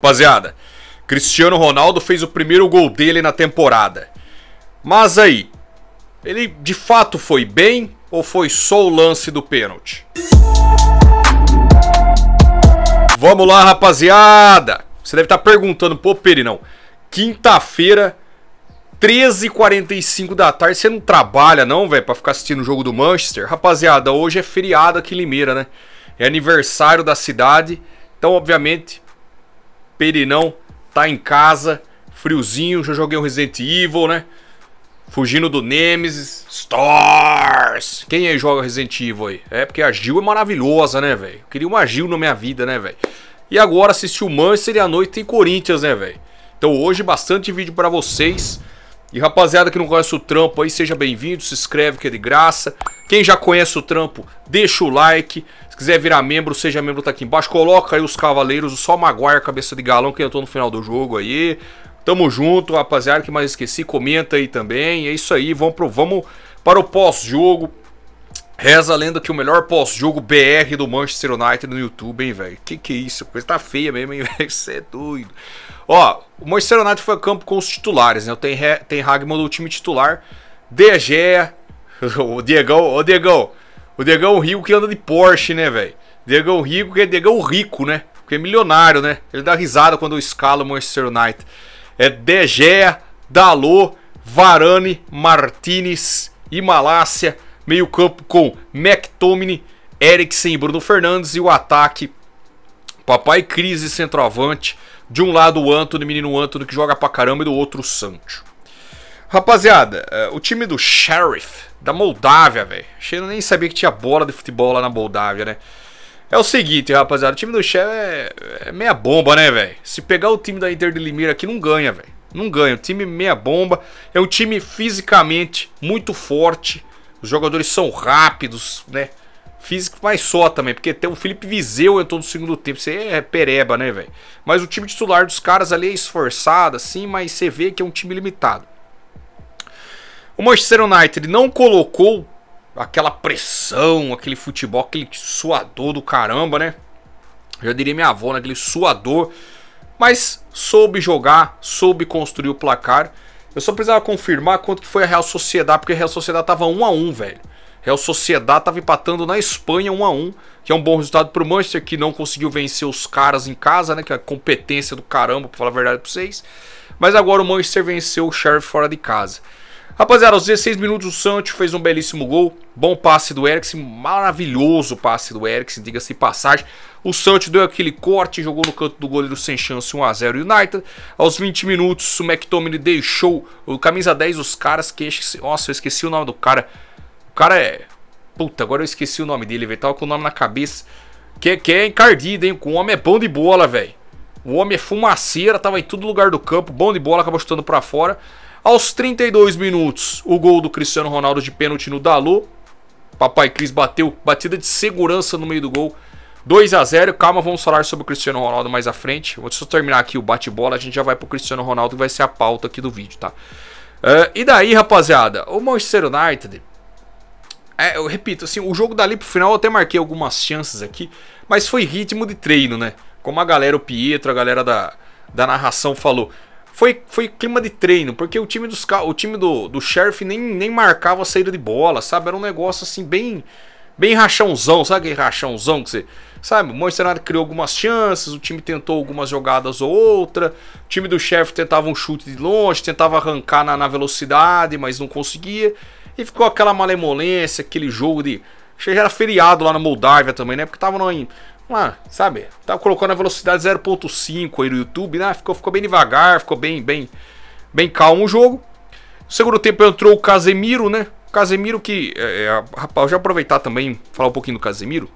Rapaziada, Cristiano Ronaldo fez o primeiro gol dele na temporada. Mas aí, ele de fato foi bem ou foi só o lance do pênalti? Vamos lá, rapaziada! Você deve estar perguntando, pô, Perinão, quinta-feira, 13h45 da tarde, você não trabalha não, velho, pra ficar assistindo o jogo do Manchester? Rapaziada, hoje é feriado aqui em Limeira, né? É aniversário da cidade, então, obviamente, Perinão tá em casa, friozinho, já joguei um Resident Evil, né? Fugindo do Nemesis. Stars! Quem aí joga Resident Evil aí? É porque a Gil é maravilhosa, né, velho? Queria uma Gil na minha vida, né, velho? E agora assistiu o Manchester e à noite tem Corinthians, né, velho? Então hoje bastante vídeo para vocês. E rapaziada que não conhece o trampo aí, seja bem-vindo, se inscreve que é de graça. Quem já conhece o trampo, deixa o like. Se quiser virar membro, seja membro, tá aqui embaixo. Coloca aí os cavaleiros, o Sol Maguire, cabeça de galão que entrou no final do jogo aí. Tamo junto, rapaziada, que mais esqueci, comenta aí também. É isso aí, vamos, pro, vamos para o pós-jogo. Reza a lenda que o melhor pós-jogo BR do Manchester United no YouTube, hein, velho? Que que é isso? Coisa tá feia mesmo, hein, velho? Você é doido. Ó, o Manchester United foi a campo com os titulares, né? Tem, tem Hagman do time titular, De o Diegão, o Diegão, o Diegão rico que anda de Porsche, né, velho? Diegão rico que é Diegão rico, né? Porque é milionário, né? Ele dá risada quando eu escalo o Manchester United. É Degea, Dalô, Varane, Martinez, Malácia. Meio-campo com McTominay, Eriksen e Bruno Fernandes. E o ataque, Papai Cris e centroavante. De um lado o Antony, menino Antony que joga pra caramba, e do outro o Sancho. Rapaziada, é, o time do Sheriff, da Moldávia, velho. Eu nem sabia que tinha bola de futebol lá na Moldávia, né? É o seguinte, rapaziada, o time do Sheriff é, é meia bomba, né, velho? Se pegar o time da Inter de Limeira aqui, não ganha, velho. Não ganha. O time meia bomba. É um time fisicamente muito forte. Os jogadores são rápidos, né? Físico, mas só também, porque tem o Felipe Viseu entrou no segundo tempo. Você é pereba, né, velho? Mas o time titular dos caras ali é esforçado, assim, mas você vê que é um time limitado. O Manchester United não colocou aquela pressão, aquele futebol, aquele suador do caramba, né? Já diria minha avó, né? aquele suador. Mas soube jogar, soube construir o placar eu só precisava confirmar quanto que foi a Real Sociedade, porque a Real Sociedade tava 1 a 1, velho. Real Sociedade estava empatando na Espanha 1 a 1 que é um bom resultado para o Manchester, que não conseguiu vencer os caras em casa, né? Que é a competência do caramba, para falar a verdade para vocês. Mas agora o Manchester venceu o Sheriff fora de casa. Rapaziada, aos 16 minutos o Santos fez um belíssimo gol. Bom passe do Eriksen, maravilhoso passe do Eriksen, diga-se passagem. O Santos deu aquele corte, jogou no canto do goleiro sem chance 1x0 United. Aos 20 minutos o McTominay deixou o camisa 10, os caras que... Nossa, eu esqueci o nome do cara. O cara é... Puta, agora eu esqueci o nome dele, velho. Tava com o nome na cabeça. Que, que é encardido, hein? O homem é bom de bola, velho. O homem é fumaceira, tava em todo lugar do campo, bom de bola, acabou chutando para fora. Aos 32 minutos, o gol do Cristiano Ronaldo de pênalti no Dalô. Papai Cris bateu, batida de segurança no meio do gol. 2 a 0 Calma, vamos falar sobre o Cristiano Ronaldo mais à frente. Vou só terminar aqui o bate-bola, a gente já vai pro Cristiano Ronaldo, que vai ser a pauta aqui do vídeo, tá? Uh, e daí, rapaziada, o Manchester United. É, eu repito, assim, o jogo dali pro final eu até marquei algumas chances aqui, mas foi ritmo de treino, né? Como a galera, o Pietro, a galera da, da narração falou foi, foi clima de treino, porque o time, dos, o time do, do Sheriff nem, nem marcava a saída de bola, sabe? Era um negócio assim, bem bem rachãozão, sabe aquele rachãozão que você. Sabe, o Monsternado criou algumas chances, o time tentou algumas jogadas ou outra, o time do chefe tentava um chute de longe, tentava arrancar na, na, velocidade, mas não conseguia. E ficou aquela malemolência, aquele jogo de. Achei que era feriado lá na Moldávia também, né? Porque tava em lá, sabe? Tava tá colocando a velocidade 0.5 aí no YouTube, né? Ficou, ficou bem devagar, ficou bem, bem, bem calmo o jogo. No segundo tempo entrou o Casemiro, né? O Casemiro que. É, é rapaz, já aproveitar também, falar um pouquinho do Casemiro.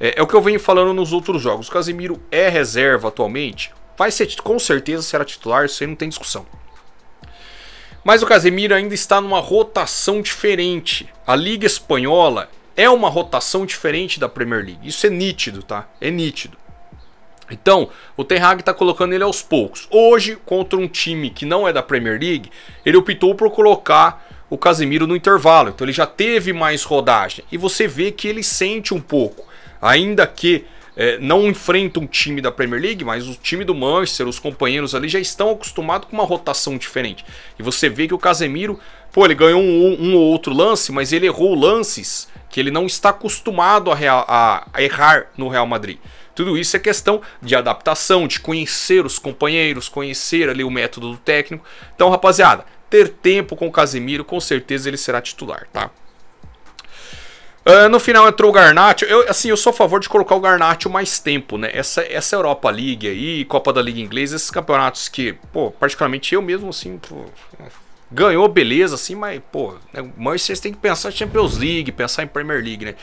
É, é, o que eu venho falando nos outros jogos. O Casemiro é reserva atualmente. Vai ser, com certeza será titular, isso aí não tem discussão. Mas o Casemiro ainda está numa rotação diferente. A Liga Espanhola é uma rotação diferente da Premier League. Isso é nítido, tá? É nítido. Então, o Ten Hag tá colocando ele aos poucos. Hoje, contra um time que não é da Premier League, ele optou por colocar o Casemiro no intervalo. Então ele já teve mais rodagem. E você vê que ele sente um pouco. Ainda que é, não enfrenta um time da Premier League, mas o time do Manchester, os companheiros ali já estão acostumados com uma rotação diferente. E você vê que o Casemiro, pô, ele ganhou um, um ou outro lance, mas ele errou lances que ele não está acostumado a, real, a, a errar no Real Madrid. Tudo isso é questão de adaptação, de conhecer os companheiros, conhecer ali o método do técnico. Então, rapaziada, ter tempo com o Casemiro, com certeza ele será titular, tá? Uh, no final entrou o Garnacho. Eu, assim, eu sou a favor de colocar o Garnacho mais tempo, né? Essa, essa Europa League aí, Copa da Liga Inglesa, esses campeonatos que, pô, particularmente eu mesmo, assim, pô, Ganhou, beleza, assim, mas, pô, né, o Manchester tem que pensar em Champions League, pensar em Premier League, né?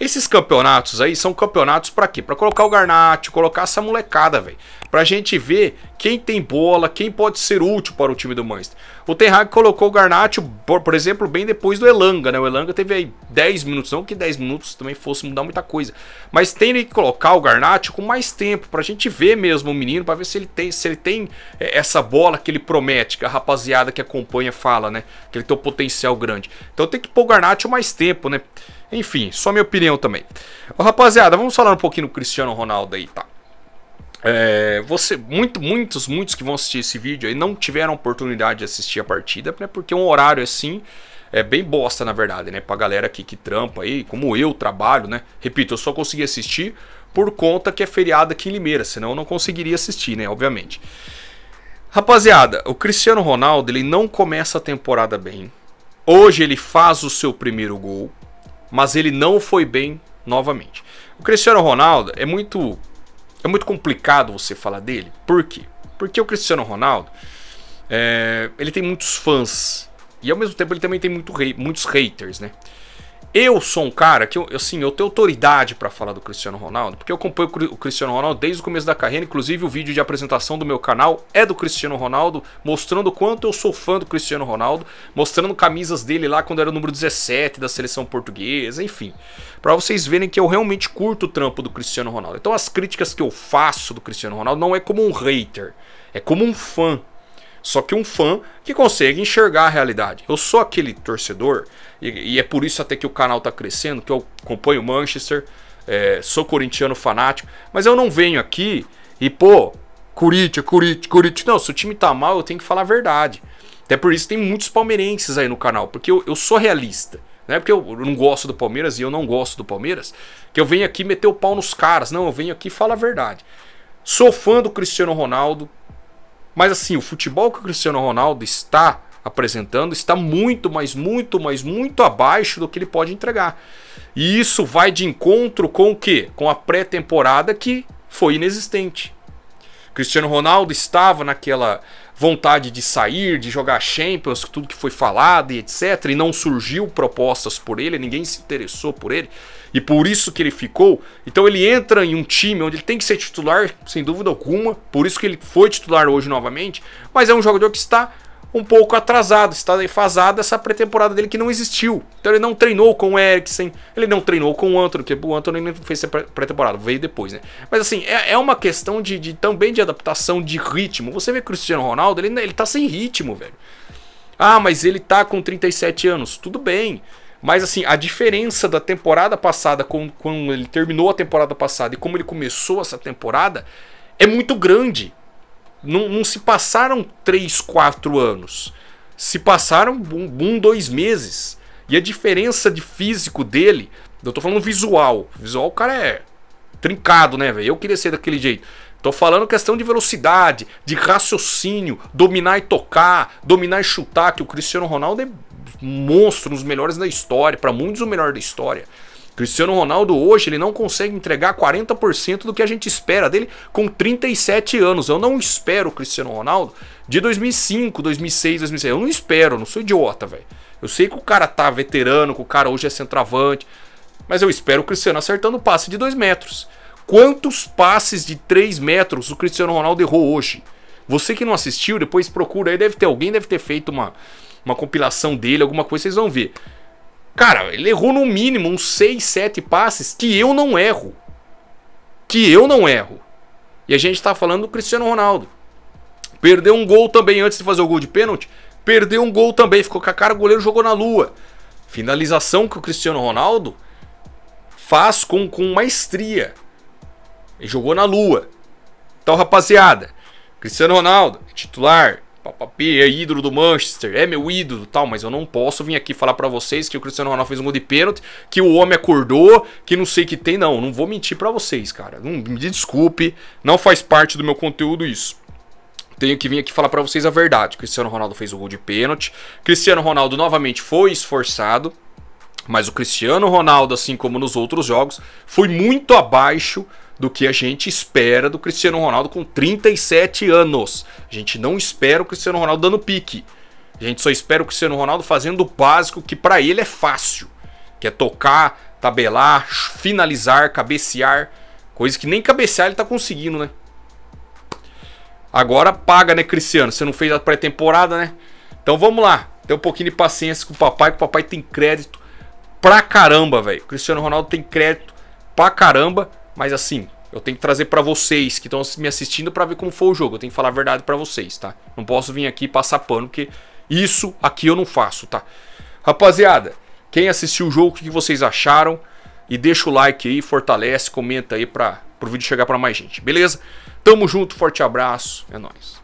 Esses campeonatos aí são campeonatos para quê? Para colocar o Garnacho, colocar essa molecada, velho. Pra gente ver quem tem bola, quem pode ser útil para o time do Manchester. O Ten Hag colocou o Garnacho, por, exemplo, bem depois do Elanga, né? O Elanga teve aí 10 minutos, não que 10 minutos também fosse mudar muita coisa, mas tem que colocar o Garnacho com mais tempo pra gente ver mesmo o menino, para ver se ele tem, se ele tem é, essa bola que ele promete, que a rapaziada que acompanha fala, né? Que ele tem um potencial grande. Então tem que pôr o Garnacho mais tempo, né? Enfim, só minha opinião também. Ô, rapaziada, vamos falar um pouquinho do Cristiano Ronaldo aí, tá? É, você, muito, muitos, muitos que vão assistir esse vídeo aí não tiveram oportunidade de assistir a partida, né? Porque um horário assim é bem bosta, na verdade, né? Pra galera aqui que trampa aí, como eu trabalho, né? Repito, eu só consegui assistir por conta que é feriado aqui em Limeira, senão eu não conseguiria assistir, né? Obviamente. Rapaziada, o Cristiano Ronaldo ele não começa a temporada bem. Hoje ele faz o seu primeiro gol mas ele não foi bem novamente. O Cristiano Ronaldo é muito é muito complicado você falar dele. Por quê? Porque o Cristiano Ronaldo é, ele tem muitos fãs e ao mesmo tempo ele também tem muito muitos haters, né? Eu sou um cara que, eu, assim, eu tenho autoridade para falar do Cristiano Ronaldo, porque eu acompanho o Cristiano Ronaldo desde o começo da carreira, inclusive o vídeo de apresentação do meu canal é do Cristiano Ronaldo, mostrando quanto eu sou fã do Cristiano Ronaldo, mostrando camisas dele lá quando era o número 17 da seleção portuguesa, enfim. para vocês verem que eu realmente curto o trampo do Cristiano Ronaldo. Então as críticas que eu faço do Cristiano Ronaldo não é como um hater, é como um fã só que um fã que consegue enxergar a realidade. Eu sou aquele torcedor, e, e é por isso até que o canal tá crescendo, que eu acompanho o Manchester, é, sou corintiano fanático, mas eu não venho aqui e, pô, Curitiba, Curitiba, Curitiba. Não, se o time tá mal, eu tenho que falar a verdade. Até por isso tem muitos palmeirenses aí no canal, porque eu, eu sou realista. Não é porque eu não gosto do Palmeiras e eu não gosto do Palmeiras que eu venho aqui meter o pau nos caras. Não, eu venho aqui e falo a verdade. Sou fã do Cristiano Ronaldo, mas assim, o futebol que o Cristiano Ronaldo está apresentando está muito, mas muito, mas muito abaixo do que ele pode entregar. E isso vai de encontro com o quê? Com a pré-temporada que foi inexistente. Cristiano Ronaldo estava naquela vontade de sair, de jogar Champions, tudo que foi falado e etc. E não surgiu propostas por ele, ninguém se interessou por ele. E por isso que ele ficou. Então ele entra em um time onde ele tem que ser titular, sem dúvida alguma. Por isso que ele foi titular hoje novamente. Mas é um jogador que está um pouco atrasado, está defasada essa pré-temporada dele que não existiu. Então ele não treinou com o Eriksen, ele não treinou com o Antônio porque o Antônio não fez pré-temporada, veio depois, né? Mas assim, é, é uma questão de, de, também de adaptação de ritmo. Você vê que o Cristiano Ronaldo, ele, ele tá sem ritmo, velho. Ah, mas ele tá com 37 anos, tudo bem. Mas assim, a diferença da temporada passada com quando ele terminou a temporada passada e como ele começou essa temporada é muito grande. Não, não se passaram três quatro anos. Se passaram um, um, dois meses. E a diferença de físico dele, eu tô falando visual. Visual, o cara é trincado, né, velho? Eu queria ser daquele jeito. Tô falando questão de velocidade, de raciocínio, dominar e tocar, dominar e chutar, que o Cristiano Ronaldo é monstro, um dos melhores da história, para muitos o melhor da história. Cristiano Ronaldo hoje ele não consegue entregar 40% do que a gente espera dele com 37 anos. Eu não espero o Cristiano Ronaldo de 2005, 2006, 2006. Eu não espero, não sou idiota, velho. Eu sei que o cara tá veterano, que o cara hoje é centroavante, mas eu espero o Cristiano acertando o passe de 2 metros. Quantos passes de 3 metros o Cristiano Ronaldo errou hoje? Você que não assistiu, depois procura aí, deve ter alguém, deve ter feito uma, uma compilação dele, alguma coisa, vocês vão ver. Cara, ele errou no mínimo uns 6, 7 passes que eu não erro. Que eu não erro. E a gente tá falando do Cristiano Ronaldo. Perdeu um gol também antes de fazer o gol de pênalti. Perdeu um gol também, ficou com a cara, o goleiro jogou na lua. Finalização que o Cristiano Ronaldo faz com, com maestria. Ele jogou na lua. Então, rapaziada, Cristiano Ronaldo, titular, papapi, é ídolo do Manchester, é meu ídolo tal, mas eu não posso vir aqui falar para vocês que o Cristiano Ronaldo fez um gol de pênalti, que o homem acordou, que não sei o que tem, não. Não vou mentir para vocês, cara. Não, me desculpe, não faz parte do meu conteúdo isso tenho que vir aqui falar para vocês a verdade. Cristiano Ronaldo fez o gol de pênalti. Cristiano Ronaldo novamente foi esforçado, mas o Cristiano Ronaldo, assim como nos outros jogos, foi muito abaixo do que a gente espera do Cristiano Ronaldo com 37 anos. A gente não espera o Cristiano Ronaldo dando pique. A gente só espera o Cristiano Ronaldo fazendo o básico que para ele é fácil, que é tocar, tabelar, finalizar, cabecear, coisa que nem cabecear ele tá conseguindo, né? Agora paga, né, Cristiano? Você não fez a pré-temporada, né? Então vamos lá. Tem um pouquinho de paciência com o papai, que o papai tem crédito pra caramba, velho. Cristiano Ronaldo tem crédito pra caramba. Mas assim, eu tenho que trazer para vocês que estão me assistindo para ver como foi o jogo. Eu tenho que falar a verdade para vocês, tá? Não posso vir aqui passar pano, porque isso aqui eu não faço, tá? Rapaziada, quem assistiu o jogo, o que vocês acharam? E deixa o like aí, fortalece, comenta aí para o vídeo chegar para mais gente, beleza? Tamo junto, forte abraço, é nóis.